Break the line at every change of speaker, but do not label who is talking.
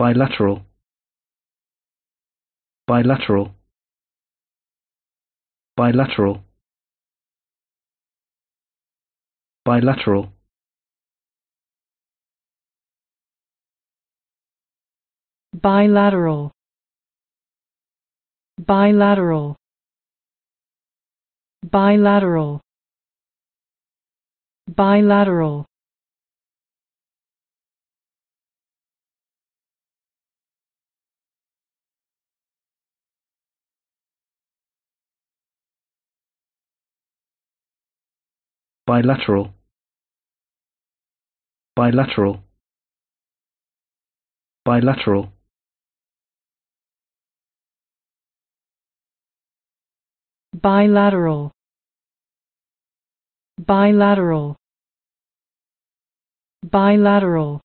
bilateral bilateral bilateral bilateral bilateral bilateral bilateral bilateral bilateral bilateral bilateral bilateral bilateral bilateral